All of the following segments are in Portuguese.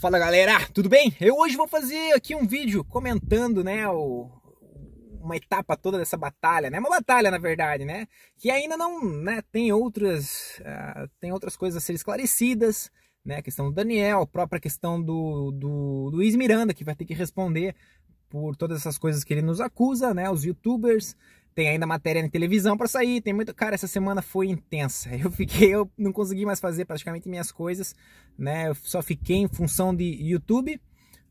Fala galera, tudo bem? Eu hoje vou fazer aqui um vídeo comentando, né, o, uma etapa toda dessa batalha, né? Uma batalha, na verdade, né? Que ainda não, né, tem outras, uh, tem outras coisas a ser esclarecidas, né? A questão do Daniel, a própria questão do, do Luiz Miranda, que vai ter que responder por todas essas coisas que ele nos acusa, né? Os youtubers, tem ainda matéria na televisão para sair, tem muito. Cara, essa semana foi intensa. Eu fiquei, eu não consegui mais fazer praticamente minhas coisas, né? Eu só fiquei em função de YouTube,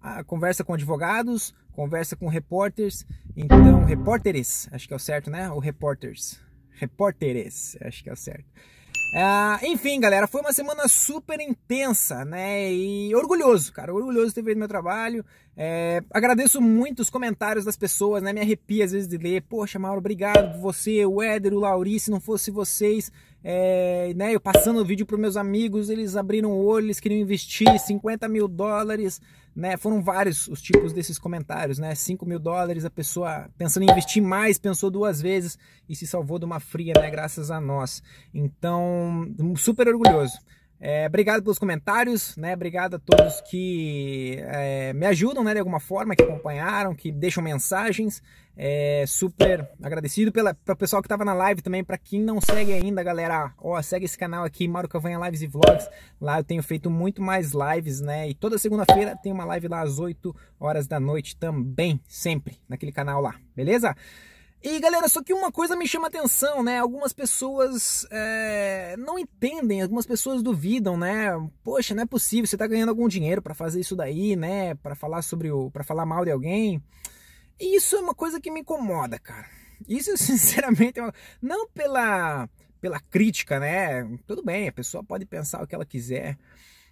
a conversa com advogados, conversa com repórteres. Então, repórteres, acho que é o certo, né? Ou repórteres. Repórteres, acho que é o certo. Ah, enfim, galera, foi uma semana super intensa, né? E orgulhoso, cara, orgulhoso de ter feito meu trabalho. É, agradeço muito os comentários das pessoas, né? Me arrepia às vezes de ler. Poxa, Mauro, obrigado você, o Éder, o Lauri, se não fosse vocês, é, né, eu passando o vídeo para meus amigos, eles abriram o olho, eles queriam investir 50 mil dólares, né? Foram vários os tipos desses comentários, né? 5 mil dólares, a pessoa pensando em investir mais, pensou duas vezes e se salvou de uma fria, né? Graças a nós. Então, super orgulhoso. É, obrigado pelos comentários, né? Obrigado a todos que é, me ajudam, né? De alguma forma, que acompanharam, que deixam mensagens. É, super agradecido pela pro pessoal que estava na live também. Para quem não segue ainda, galera, ó, segue esse canal aqui, Mauro Cavanha Lives e Vlogs. Lá eu tenho feito muito mais lives, né? E toda segunda-feira tem uma live lá às 8 horas da noite também, sempre naquele canal lá, beleza? E galera, só que uma coisa me chama atenção, né? Algumas pessoas é, não entendem, algumas pessoas duvidam, né? Poxa, não é possível, você tá ganhando algum dinheiro para fazer isso daí, né? Para falar sobre o, para falar mal de alguém. E isso é uma coisa que me incomoda, cara. Isso sinceramente, é não pela pela crítica, né? Tudo bem, a pessoa pode pensar o que ela quiser,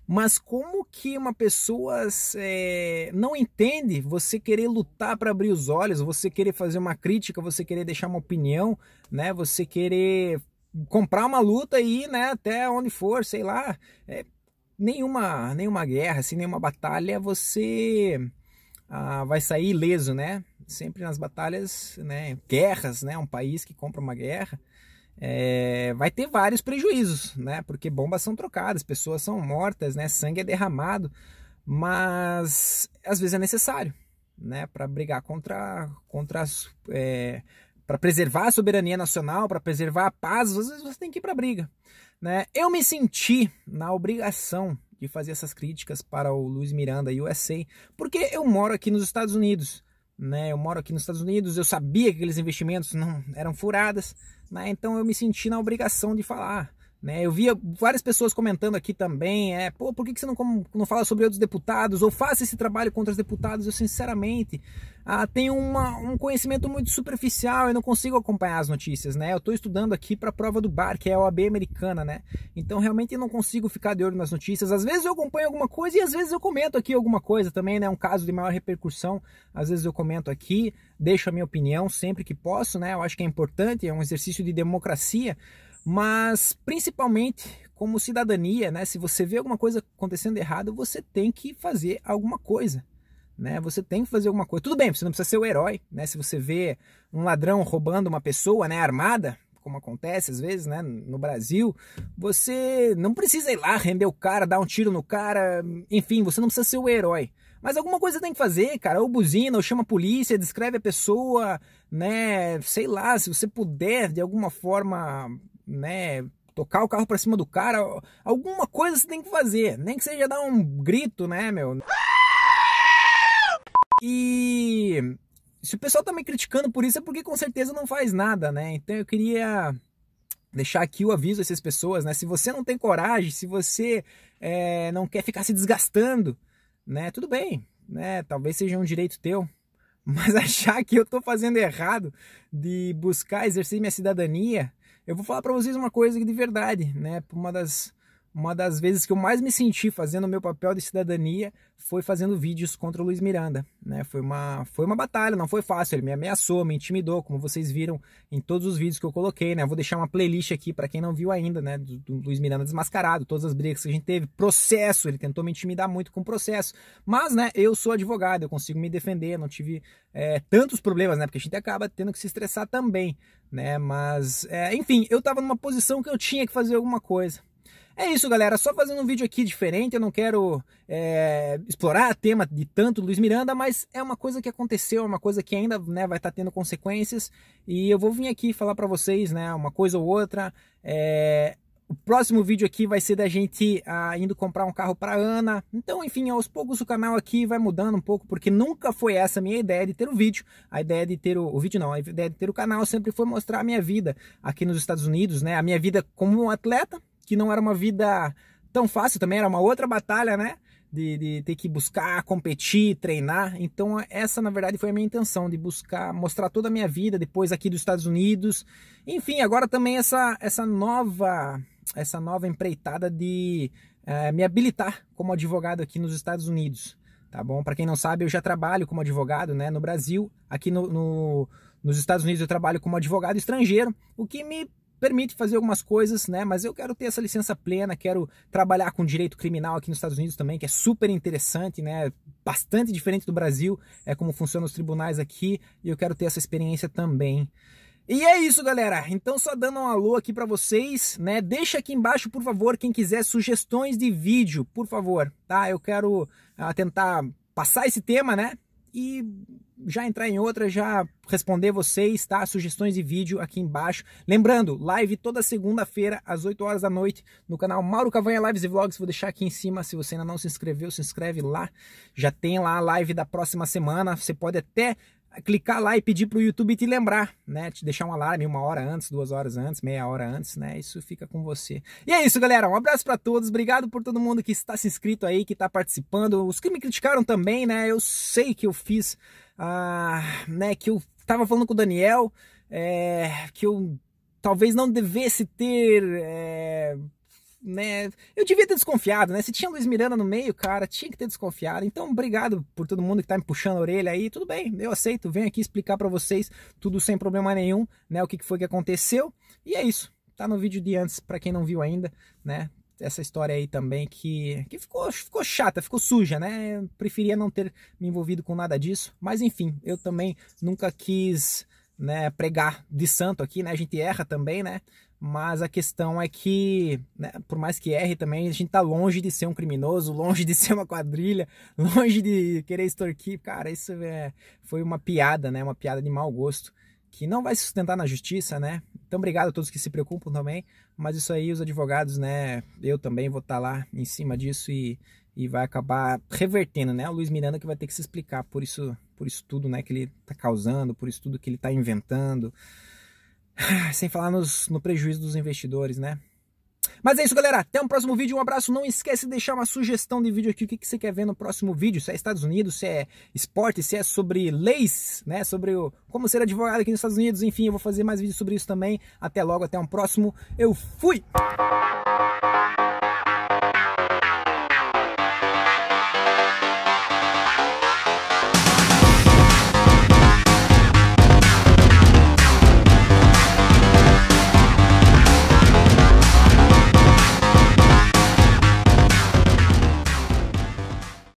mas como que uma pessoa é, não entende você querer lutar para abrir os olhos, você querer fazer uma crítica, você querer deixar uma opinião, né? Você querer comprar uma luta e ir, né, até onde for, sei lá. É, nenhuma, nenhuma guerra, assim, nenhuma batalha você ah, vai sair ileso, né? Sempre nas batalhas, né? Guerras, né? Um país que compra uma guerra, é, vai ter vários prejuízos, né? Porque bombas são trocadas, pessoas são mortas, né? Sangue é derramado, mas às vezes é necessário, né? Para brigar contra, contra é, para preservar a soberania nacional, para preservar a paz, às vezes você tem que ir para briga, né? Eu me senti na obrigação de fazer essas críticas para o Luiz Miranda e o USA, porque eu moro aqui nos Estados Unidos né? Eu moro aqui nos Estados Unidos, eu sabia que aqueles investimentos não eram furadas, né? Então eu me senti na obrigação de falar. Né, eu via várias pessoas comentando aqui também, é, pô, por que, que você não, não fala sobre outros deputados ou faça esse trabalho contra os deputados? Eu, sinceramente, ah, tenho uma, um conhecimento muito superficial e não consigo acompanhar as notícias, né? Eu estou estudando aqui para a prova do bar, que é a OAB americana, né? Então realmente eu não consigo ficar de olho nas notícias. Às vezes eu acompanho alguma coisa e às vezes eu comento aqui alguma coisa também, né? Um caso de maior repercussão, às vezes eu comento aqui, deixo a minha opinião sempre que posso, né? Eu acho que é importante, é um exercício de democracia, mas principalmente como cidadania, né? Se você vê alguma coisa acontecendo errado, você tem que fazer alguma coisa né? Você tem que fazer alguma coisa. Tudo bem, você não precisa ser o herói, né? Se você vê um ladrão roubando uma pessoa, né, armada, como acontece às vezes, né, no Brasil, você não precisa ir lá render o cara, dar um tiro no cara, enfim, você não precisa ser o herói. Mas alguma coisa tem que fazer, cara. Ou buzina, ou chama a polícia, descreve a pessoa, né? Sei lá, se você puder de alguma forma, né? Tocar o carro pra cima do cara, alguma coisa você tem que fazer. Nem que seja dar um grito, né, meu? E se o pessoal tá me criticando por isso é porque com certeza não faz nada, né? Então eu queria deixar aqui o aviso a essas pessoas, né? Se você não tem coragem, se você é, não quer ficar se desgastando, né? Tudo bem, né? Talvez seja um direito teu, mas achar que eu estou fazendo errado de buscar exercer minha cidadania, eu vou falar para vocês uma coisa de verdade, né? Uma das uma das vezes que eu mais me senti fazendo o meu papel de cidadania foi fazendo vídeos contra o Luiz Miranda. Né? Foi, uma, foi uma batalha, não foi fácil. Ele me ameaçou, me intimidou, como vocês viram em todos os vídeos que eu coloquei. Né? Eu vou deixar uma playlist aqui para quem não viu ainda, né? Do, do, Luiz Miranda desmascarado, todas as brigas que a gente teve. Processo, ele tentou me intimidar muito com o processo. Mas né, eu sou advogado, eu consigo me defender, não tive é, tantos problemas, né? porque a gente acaba tendo que se estressar também. Né? Mas, é, enfim, eu estava numa posição que eu tinha que fazer alguma coisa. É isso, galera. Só fazendo um vídeo aqui diferente. Eu não quero é, explorar o tema de tanto Luiz Miranda, mas é uma coisa que aconteceu, é uma coisa que ainda né, vai estar tá tendo consequências. E eu vou vir aqui falar para vocês, né, uma coisa ou outra. É, o próximo vídeo aqui vai ser da gente ah, indo comprar um carro para Ana. Então, enfim, aos poucos o canal aqui vai mudando um pouco, porque nunca foi essa a minha ideia de ter o um vídeo. A ideia de ter o, o, vídeo não, a ideia de ter o canal sempre foi mostrar a minha vida aqui nos Estados Unidos, né? A minha vida como um atleta, que não era uma vida tão fácil também, era uma outra batalha, né? De, de, ter que buscar, competir, treinar. Então, essa na verdade foi a minha intenção, de buscar mostrar toda a minha vida depois aqui dos Estados Unidos. Enfim, agora também essa, essa nova essa nova empreitada de é, me habilitar como advogado aqui nos Estados Unidos. Tá bom? Para quem não sabe, eu já trabalho como advogado né, no Brasil. Aqui no, no nos Estados Unidos eu trabalho como advogado estrangeiro, o que me permite fazer algumas coisas, né? Mas eu quero ter essa licença plena, quero trabalhar com direito criminal aqui nos Estados Unidos também, que é super interessante, né? Bastante diferente do Brasil, é como funcionam os tribunais aqui, e eu quero ter essa experiência também. E é isso, galera. Então só dando um alô aqui para vocês, né? Deixa aqui embaixo, por favor, quem quiser sugestões de vídeo, por favor, tá? Eu quero uh, tentar passar esse tema, né? e já entrar em outra, já responder vocês, tá? Sugestões de vídeo aqui embaixo. Lembrando, live toda segunda-feira, às 8 horas da noite, no canal Mauro Cavanha Lives e Vlogs. Vou deixar aqui em cima. Se você ainda não se inscreveu, se inscreve lá. Já tem lá a live da próxima semana. Você pode até clicar lá e pedir para o YouTube te lembrar, né? Te deixar um alarme uma hora antes, duas horas antes, meia hora antes, né? Isso fica com você. E é isso, galera. Um abraço para todos. Obrigado por todo mundo que está se inscrito aí, que está participando. Os que me criticaram também, né? Eu sei que eu fiz, ah, né? Que eu estava falando com o Daniel, é, que eu talvez não devesse ter é, né? Eu devia ter desconfiado, né? Se tinha Luiz Miranda no meio, cara, tinha que ter desconfiado. Então, obrigado por todo mundo que tá me puxando a orelha aí. Tudo bem, eu aceito. Venho aqui explicar para vocês tudo sem problema nenhum, né? O que foi que aconteceu. E é isso. Tá no vídeo de antes, para quem não viu ainda, né? Essa história aí também que, que ficou, ficou chata, ficou suja, né? Eu preferia não ter me envolvido com nada disso. Mas enfim, eu também nunca quis né, pregar de santo aqui, né? A gente erra também, né? mas a questão é que, né, por mais que erre também, a gente tá longe de ser um criminoso, longe de ser uma quadrilha, longe de querer extorquir. Cara, isso é, foi uma piada, né? Uma piada de mau gosto, que não vai se sustentar na justiça, né? Então, obrigado a todos que se preocupam também, mas isso aí, os advogados, né? Eu também vou estar tá lá em cima disso e, e vai acabar revertendo, né? O Luiz Miranda que vai ter que se explicar por isso, por isso tudo, né? Que ele tá causando, por isso tudo que ele tá inventando. Ah, sem falar nos, no prejuízo dos investidores, né? Mas é isso, galera. Até um próximo vídeo. Um abraço. Não esquece de deixar uma sugestão de vídeo aqui. O que, que você quer ver no próximo vídeo? Se é Estados Unidos, se é esporte, se é sobre leis, né? Sobre o, como ser advogado aqui nos Estados Unidos. Enfim, eu vou fazer mais vídeos sobre isso também. Até logo, até um próximo. Eu fui!